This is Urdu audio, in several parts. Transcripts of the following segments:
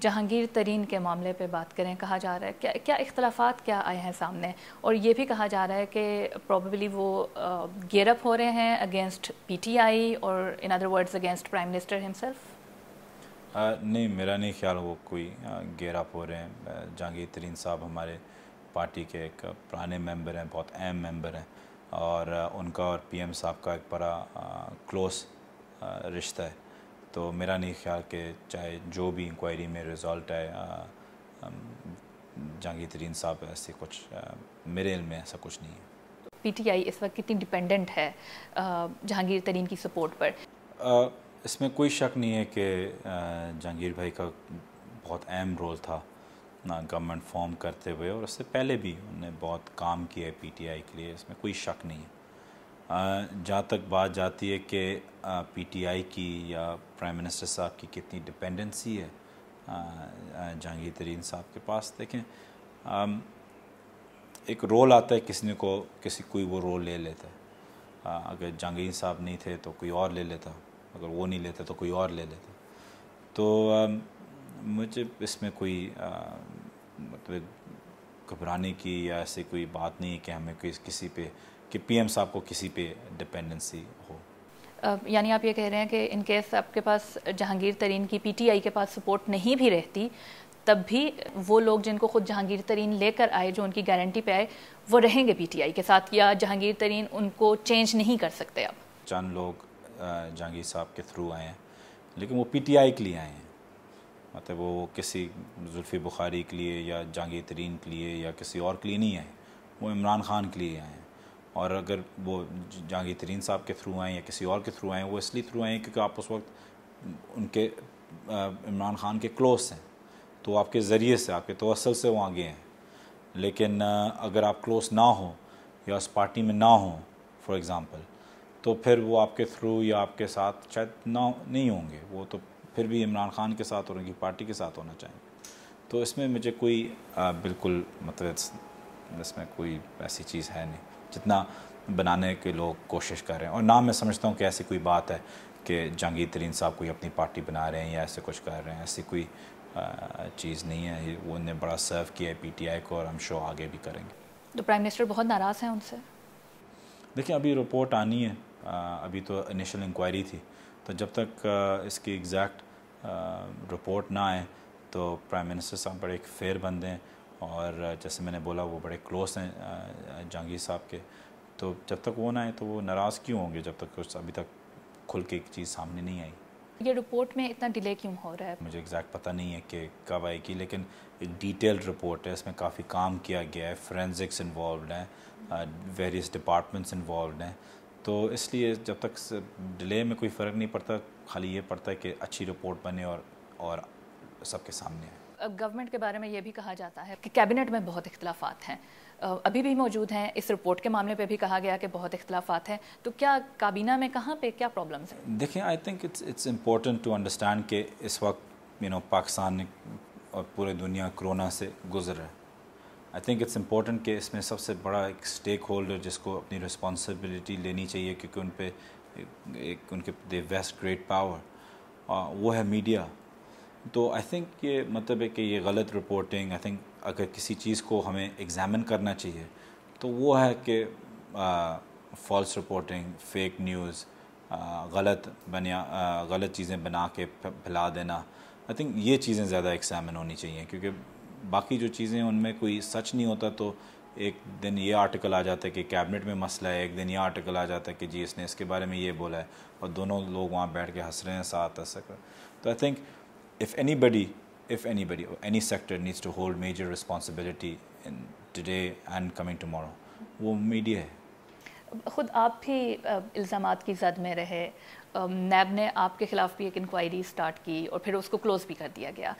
جہانگیر ترین کے معاملے پہ بات کریں کہا جا رہا ہے کیا کیا اختلافات کیا آئے ہیں سامنے اور یہ بھی کہا جا رہا ہے کہ پروبیبلی وہ گیر اپ ہو رہے ہیں اگینسٹ پی ٹی آئی اور in other words against prime minister نہیں میرا نہیں خیال وہ کوئی اپ ہو رہے ہیں جہانگیر ترین صاحب ہمارے پارٹی کے ایک پرانے ممبر ہیں بہت اہم ممبر ہیں اور ان کا اور پی ایم صاحب کا ایک بڑا کلوز رشتہ ہے تو میرا نہیں خیال کہ چاہے جو بھی انکوائری میں رزلٹ آئے جہانگیر ترین صاحب ایسے کچھ میرے علم میں ایسا کچھ نہیں ہے پی ٹی آئی اس وقت کتنی ڈپینڈنٹ ہے جہانگیر ترین کی سپورٹ پر اس میں کوئی شک نہیں ہے کہ جہانگیر بھائی کا بہت اہم رول تھا گورنمنٹ فارم کرتے ہوئے اور اس سے پہلے بھی انہوں نے بہت کام کیا ہے پی ٹی آئی کے لیے اس میں کوئی شک نہیں ہے جہاں تک بات جاتی ہے کہ پی ٹی آئی کی یا پرائم منسٹر صاحب کی کتنی ڈپینڈنسی ہے جہانگیر ترین صاحب کے پاس دیکھیں ایک رول آتا ہے کسی کو کسی کوئی وہ رول لے لیتا ہے اگر جہانگیر صاحب نہیں تھے تو کوئی اور لے لیتا اگر وہ نہیں لیتا تو کوئی اور لے لیتا تو مجھے اس میں کوئی مطلب گھبرانے کی یا ایسی کوئی بات نہیں کہ ہمیں کسی پہ کہ پی ایم صاحب کو کسی پہ ڈپینڈنسی ہو یعنی آپ یہ کہہ رہے ہیں کہ ان کیس آپ کے پاس جہانگیر ترین کی پی ٹی آئی کے پاس سپورٹ نہیں بھی رہتی تب بھی وہ لوگ جن کو خود جہانگیر ترین لے کر آئے جو ان کی گارنٹی پہ آئے وہ رہیں گے پی ٹی آئی کے ساتھ یا جہانگیر ترین ان کو چینج نہیں کر سکتے آپ چند لوگ جہانگیر صاحب کے تھرو آئے ہیں لیکن وہ پی ٹی آئی کے لیے آئے ہیں مطلب وہ کسی زلفی بخاری کے لیے یا جہانگیر ترین کے لیے یا کسی اور کے لیے نہیں آئے وہ عمران خان کے لیے ہیں اور اگر وہ جہانگیر ترین صاحب کے تھرو آئیں یا کسی اور کے تھرو آئیں وہ اس لیے تھرو آئیں کیونکہ آپ اس وقت ان کے عمران خان کے کلوز ہیں تو آپ کے ذریعے سے آپ کے توسل سے وہ آگے ہیں لیکن اگر آپ کلوز نہ ہوں یا اس پارٹی میں نہ ہوں فار ایگزامپل تو پھر وہ آپ کے تھرو یا آپ کے ساتھ شاید نہ نہیں ہوں گے وہ تو پھر بھی عمران خان کے ساتھ اور ان کی پارٹی کے ساتھ ہونا چاہیے تو اس میں مجھے کوئی بالکل مطلب اس میں کوئی ایسی چیز ہے نہیں جتنا بنانے کے لوگ کوشش کر رہے ہیں اور نہ میں سمجھتا ہوں کہ ایسی کوئی بات ہے کہ جہانگیر ترین صاحب کوئی اپنی پارٹی بنا رہے ہیں یا ایسے کچھ کر رہے ہیں ایسی کوئی چیز نہیں ہے وہ انہیں بڑا سرو کیا ہے پی ٹی آئی کو اور ہم شو آگے بھی کریں گے تو پرائم منسٹر بہت ناراض ہیں ان سے دیکھیں ابھی رپورٹ آنی ہے ابھی تو انیشل انکوائری تھی تو جب تک اس کی ایگزیکٹ رپورٹ نہ آئے تو پرائم منسٹر صاحب بڑے ایک فیئر بندے ہیں اور جیسے میں نے بولا وہ بڑے کلوز ہیں جہانگیر صاحب کے تو جب تک وہ نہ آئے تو وہ ناراض کیوں ہوں گے جب تک ابھی تک کھل کے ایک چیز سامنے نہیں آئی یہ رپورٹ میں اتنا ڈیلے کیوں ہو رہا ہے مجھے ایگزیکٹ پتہ نہیں ہے کہ کب آئے گی لیکن ایک ڈیٹیل رپورٹ ہے اس میں کافی کام کیا گیا ہے فرینزکس انوالوڈ ہیں ویریس ڈپارٹمنٹس انوالوڈ ہیں تو اس لیے جب تک ڈیلے میں کوئی فرق نہیں پڑتا خالی یہ پڑتا ہے کہ اچھی رپورٹ بنے اور اور سب کے سامنے آئے گورنمنٹ uh, کے بارے میں یہ بھی کہا جاتا ہے کہ کیبنٹ میں بہت اختلافات ہیں uh, ابھی بھی موجود ہیں اس رپورٹ کے معاملے پہ بھی کہا گیا کہ بہت اختلافات ہیں تو کیا کابینہ میں کہاں پہ کیا پرابلمس ہیں دیکھیں I think it's it's important to understand کہ اس وقت یو نو پاکستان اور پورے دنیا کرونا سے گزر ہے آئی تھنک اٹس امپورٹنٹ کہ اس میں سب سے بڑا ایک اسٹیک ہولڈر جس کو اپنی رسپانسبلٹی لینی چاہیے کیونکہ ان پہ ایک ان کے دے ویسٹ گریٹ پاور وہ ہے میڈیا تو آئی تھنک یہ مطلب ہے کہ یہ غلط رپورٹنگ آئی تھنک اگر کسی چیز کو ہمیں ایگزامن کرنا چاہیے تو وہ ہے کہ فالس رپورٹنگ فیک نیوز غلط بنیا غلط چیزیں بنا کے پھیلا دینا آئی تھنک یہ چیزیں زیادہ ایگزامن ہونی چاہیے کیونکہ باقی جو چیزیں ان میں کوئی سچ نہیں ہوتا تو ایک دن یہ آرٹیکل آ جاتا ہے کہ کیبنٹ میں مسئلہ ہے ایک دن یہ آرٹیکل آ جاتا ہے کہ جی اس نے اس کے بارے میں یہ بولا ہے اور دونوں لوگ وہاں بیٹھ کے ہنس رہے ہیں ساتھ ہنس تو I think if anybody if anybody any sector needs to hold major responsibility in today and coming to وہ میڈیا ہے خود آپ بھی الزامات کی زد میں رہے نیب نے آپ کے خلاف بھی ایک انکوائری اسٹارٹ کی اور پھر اس کو کلوز بھی کر دیا گیا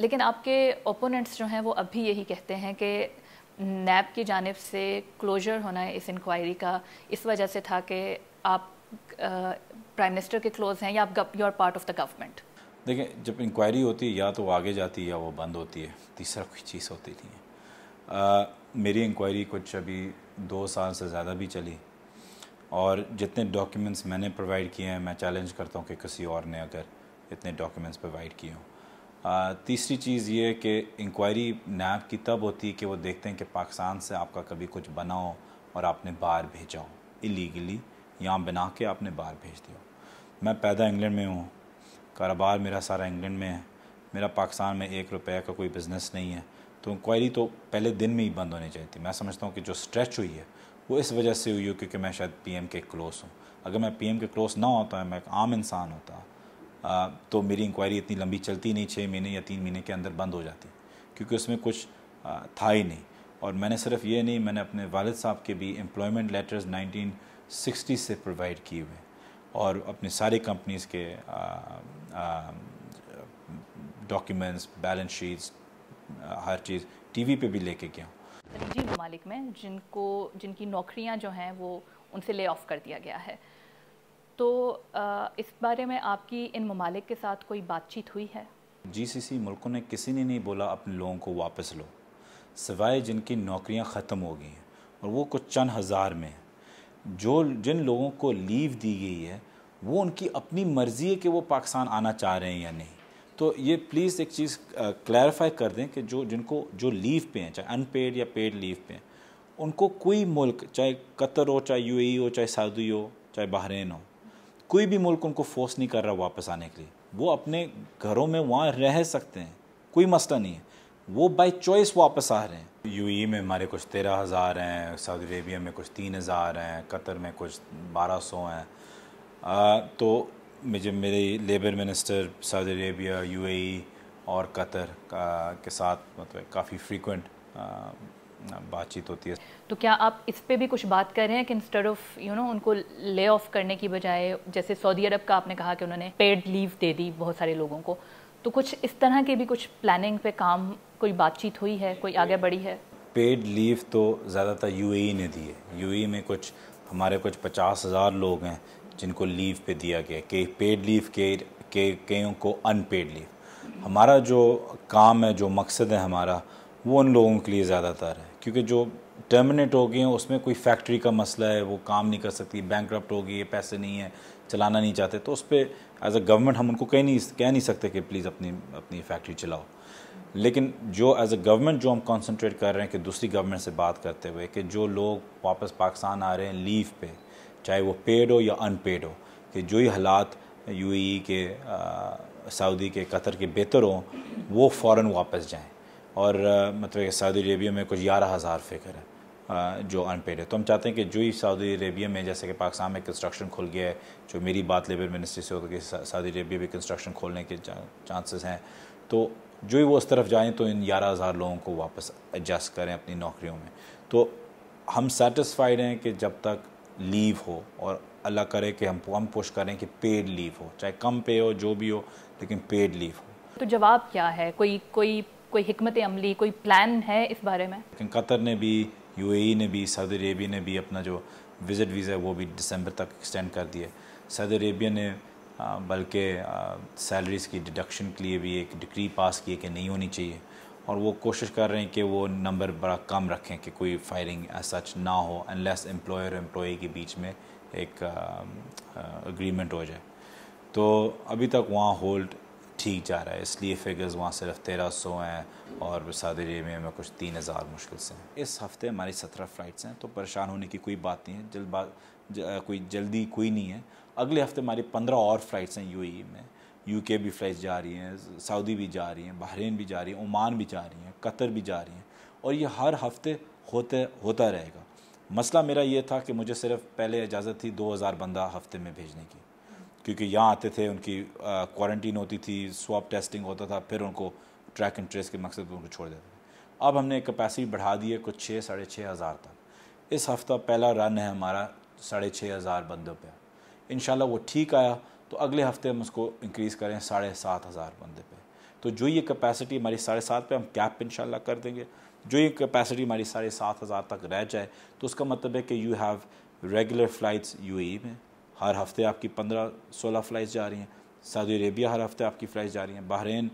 لیکن آپ کے اوپوننٹس جو ہیں وہ اب بھی یہی کہتے ہیں کہ نیب کی جانب سے کلوجر ہونا ہے اس انکوائری کا اس وجہ سے تھا کہ آپ پرائم منسٹر کے کلوز ہیں یا آپ you part of the government دیکھیں جب انکوائری ہوتی ہے یا تو وہ آگے جاتی ہے یا وہ بند ہوتی ہے تیسرا چیز ہوتی تھی میری انکوائری کچھ ابھی دو سال سے زیادہ بھی چلی اور جتنے ڈاکیومنٹس میں نے پرووائڈ کیے ہیں میں چیلنج کرتا ہوں کہ کسی اور نے اگر اتنے ڈاکیومنٹس پرووائڈ کیے ہوں تیسری چیز یہ کہ انکوائری نیب کی تب ہوتی کہ وہ دیکھتے ہیں کہ پاکستان سے آپ کا کبھی کچھ بنا ہو اور آپ نے باہر بھیجا ہو الیگلی یہاں بنا کے آپ نے باہر بھیج دیا میں پیدا انگلینڈ میں ہوں کاروبار میرا سارا انگلینڈ میں ہے میرا پاکستان میں ایک روپے کا کوئی بزنس نہیں ہے تو انکوائری تو پہلے دن میں ہی بند ہونی تھی میں سمجھتا ہوں کہ جو سٹریچ ہوئی ہے وہ اس وجہ سے ہوئی ہو کیونکہ میں شاید پی ایم کے کلوز ہوں اگر میں پی ایم کے کلوز نہ ہوتا ہے میں ایک عام انسان ہوتا تو میری انکوائری اتنی لمبی چلتی نہیں چھ مہینے یا تین مہینے کے اندر بند ہو جاتی کیونکہ اس میں کچھ تھا ہی نہیں اور میں نے صرف یہ نہیں میں نے اپنے والد صاحب کے بھی امپلائمنٹ لیٹرز نائنٹین سکسٹی سے پرووائڈ کیے ہوئے اور اپنے سارے کمپنیز کے ڈاکیومنٹس بیلنس شیٹس ہر چیز ٹی وی پہ بھی لے کے گیا ہوں جی ممالک میں جن کو جن کی نوکریاں جو ہیں وہ ان سے لے آف کر دیا گیا ہے تو اس بارے میں آپ کی ان ممالک کے ساتھ کوئی بات چیت ہوئی ہے جی سی سی ملکوں نے کسی نے نہیں بولا اپنے لوگوں کو واپس لو سوائے جن کی نوکریاں ختم ہو گئی ہیں اور وہ کچھ چند ہزار میں ہیں جو جن لوگوں کو لیو دی گئی ہے وہ ان کی اپنی مرضی ہے کہ وہ پاکستان آنا چاہ رہے ہیں یا نہیں تو یہ پلیز ایک چیز کلیریفائی کر دیں کہ جو جن کو جو لیو پہ ہیں چاہے ان پیڈ یا پیڈ لیو پہ ہیں ان کو کوئی ملک چاہے قطر ہو چاہے یو اے ہو چاہے سعودی ہو چاہے بحرین ہو کوئی بھی ملک ان کو فورس نہیں کر رہا واپس آنے کے لیے وہ اپنے گھروں میں وہاں رہ سکتے ہیں کوئی مسئلہ نہیں ہے وہ بائی چوائس واپس آ رہے ہیں یو ای میں ہمارے کچھ تیرہ ہزار ہیں سعودی عربیہ میں کچھ تین ہزار ہیں قطر میں کچھ بارہ سو ہیں تو مجھے میرے لیبر منسٹر سعودی عربیہ یو اے ای اور قطر کا کے ساتھ مطلب کافی فریکوینٹ بات چیت ہوتی ہے تو کیا آپ اس پہ بھی کچھ بات کر رہے ہیں کہ انسٹر آف یو نو ان کو لے آف کرنے کی بجائے جیسے سعودی عرب کا آپ نے کہا کہ انہوں نے پیڈ لیو دے دی بہت سارے لوگوں کو تو کچھ اس طرح کے بھی کچھ پلاننگ پہ کام کوئی بات چیت ہوئی ہے کوئی آگے بڑھی ہے پیڈ لیو تو زیادہ تر یو اے ای نے دی ہے یو ای e میں کچھ ہمارے کچھ پچاس ہزار لوگ ہیں جن کو لیو پہ دیا گیا کہ پیڈ لیو کے کئیوں کو ان پیڈ لیو ہمارا جو کام ہے جو مقصد ہے ہمارا وہ ان لوگوں کے لیے زیادہ تر ہے کیونکہ جو ٹرمنیٹ ہو گئے ہیں اس میں کوئی فیکٹری کا مسئلہ ہے وہ کام نہیں کر سکتی بینک کرپٹ ہو گئی ہے پیسے نہیں ہیں چلانا نہیں چاہتے تو اس پہ ایز اے گورنمنٹ ہم ان کو کہہ نہیں کہہ نہیں سکتے کہ پلیز اپنی اپنی فیکٹری چلاؤ لیکن جو ایز اے گورنمنٹ جو ہم کانسنٹریٹ کر رہے ہیں کہ دوسری گورنمنٹ سے بات کرتے ہوئے کہ جو لوگ واپس پاکستان آ رہے ہیں لیو پہ چاہے وہ پیڈ ہو یا ان پیڈ ہو کہ جو ہی حالات یو اے ای کے سعودی کے قطر کے بہتر ہوں وہ فوراً واپس جائیں اور مطلب کہ سعودی عربیہ میں کچھ گیارہ ہزار فکر ہے جو ان پیڈ ہے تو ہم چاہتے ہیں کہ جو ہی سعودی عربیہ میں جیسے کہ پاکستان میں کنسٹرکشن کھل گیا ہے جو میری بات لیبر منسٹری سے ہو ہے کہ سعودی عربیہ بھی کنسٹرکشن کھولنے کے چانسز ہیں تو جو ہی وہ اس طرف جائیں تو ان گیارہ ہزار لوگوں کو واپس ایڈجسٹ کریں اپنی نوکریوں میں تو ہم سیٹسفائیڈ ہیں کہ جب تک لیو ہو اور اللہ کرے کہ ہم ہم پوش کریں کہ پیڈ لیو ہو چاہے کم پے ہو جو بھی ہو لیکن پیڈ لیو ہو تو جواب کیا ہے کوئی کوئی کوئی حکمت عملی کوئی پلان ہے اس بارے میں لیکن قطر نے بھی یو اے ای نے بھی سعودی عربیہ نے بھی اپنا جو وزٹ ویزا ہے وہ بھی دسمبر تک ایکسٹینڈ کر دیے سعودی عربیہ نے بلکہ سیلریز کی ڈڈکشن کے لیے بھی ایک ڈگری پاس کی ہے کہ نہیں ہونی چاہیے اور وہ کوشش کر رہے ہیں کہ وہ نمبر بڑا کم رکھیں کہ کوئی فائرنگ سچ نہ ہو ان لیس امپلائر امپلائی کے بیچ میں ایک اگریمنٹ ہو جائے تو ابھی تک وہاں ہولڈ ٹھیک جا رہا ہے اس لیے فگرز وہاں صرف تیرہ سو ہیں اور سعودی عربیہ میں کچھ تین ہزار مشکل سے ہیں اس ہفتے ہماری سترہ فلائٹس ہیں تو پریشان ہونے کی کوئی بات نہیں ہے جلد کوئی جلدی کوئی نہیں ہے اگلے ہفتے ہماری پندرہ اور فلائٹس ہیں یو اے میں یو کے بھی فلائٹس جا رہی ہیں سعودی بھی جا رہی ہیں بحرین بھی جا رہی ہیں عمان بھی جا رہی ہیں قطر بھی جا رہی ہیں اور یہ ہر ہفتے ہوتے ہوتا رہے گا مسئلہ میرا یہ تھا کہ مجھے صرف پہلے اجازت تھی دو ہزار بندہ ہفتے میں بھیجنے کی کیونکہ یہاں آتے تھے ان کی کوارنٹین ہوتی تھی سواپ ٹیسٹنگ ہوتا تھا پھر ان کو ٹریک اینڈ ٹریس کے مقصد ان کو چھوڑ دیتے تھے اب ہم نے کیپیسٹی بڑھا دی ہے کچھ چھ ساڑھے چھ ہزار تک اس ہفتہ پہلا رن ہے ہمارا ساڑھے چھ ہزار بندوں پہ ان شاء اللہ وہ ٹھیک آیا تو اگلے ہفتے ہم اس کو انکریز کریں ساڑھے سات ہزار بندے پہ تو جو یہ کیپیسٹی ہماری ساڑھے سات پہ ہم کیپ انشاءاللہ ان شاء اللہ کر دیں گے جو یہ کیپیسٹی ہماری ساڑھے سات ہزار تک رہ جائے تو اس کا مطلب ہے کہ you have regular flights U A E میں ہر ہفتے آپ کی پندرہ سولہ فلائٹس جا رہی ہیں سعودی عربیہ ہر ہفتے آپ کی فلائٹس جا رہی ہیں بحرین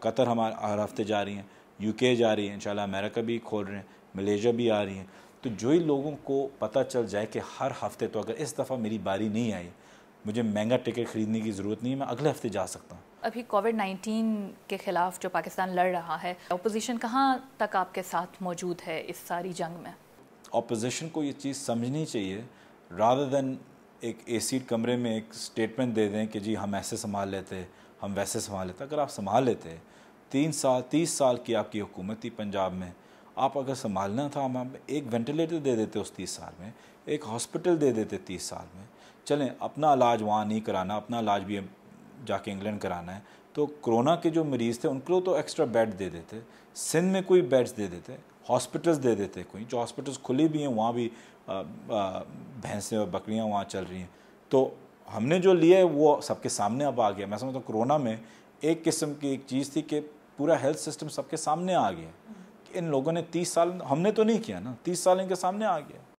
قطر ہمارا ہر ہفتے جا رہی ہیں یو کے جا رہی ہیں انشاءاللہ امریکہ بھی کھول رہے ہیں ملیشیا بھی آ رہی ہیں تو جو ہی لوگوں کو پتہ چل جائے کہ ہر ہفتے تو اگر اس دفعہ میری باری نہیں آئی مجھے مہنگا ٹکٹ خریدنے کی ضرورت نہیں ہے میں اگلے ہفتے جا سکتا ہوں ابھی کووڈ نائنٹین کے خلاف جو پاکستان لڑ رہا ہے اپوزیشن کہاں تک آپ کے ساتھ موجود ہے اس ساری جنگ میں اپوزیشن کو یہ چیز سمجھنی چاہیے رادر دین ایک اے سی کمرے میں ایک سٹیٹمنٹ دے دیں کہ جی ہم ایسے سنبھال لیتے ہم ویسے سنبھال لیتے اگر آپ سنبھال لیتے تین سال تیس سال کی آپ کی حکومت تھی پنجاب میں آپ اگر سنبھالنا تھا ہم آپ ایک وینٹیلیٹر دے دیتے اس تیس سال میں ایک ہاسپٹل دے دیتے تیس سال میں چلیں اپنا علاج وہاں نہیں کرانا اپنا علاج بھی جا کے انگلینڈ کرانا ہے تو کرونا کے جو مریض تھے ان کو تو ایکسٹرا بیڈ دے دیتے سندھ میں کوئی بیڈز دے دیتے ہاسپٹلس دے دیتے کوئی جو ہاسپٹلس کھلی بھی ہیں وہاں بھی بھینسیں اور بکریاں وہاں چل رہی ہیں تو ہم نے جو لیا ہے وہ سب کے سامنے اب آ گیا میں سمجھتا ہوں کرونا میں ایک قسم کی ایک چیز تھی کہ پورا ہیلتھ سسٹم سب کے سامنے آ گیا کہ ان لوگوں نے تیس سال ہم نے تو نہیں کیا نا تیس سال ان کے سامنے آ گیا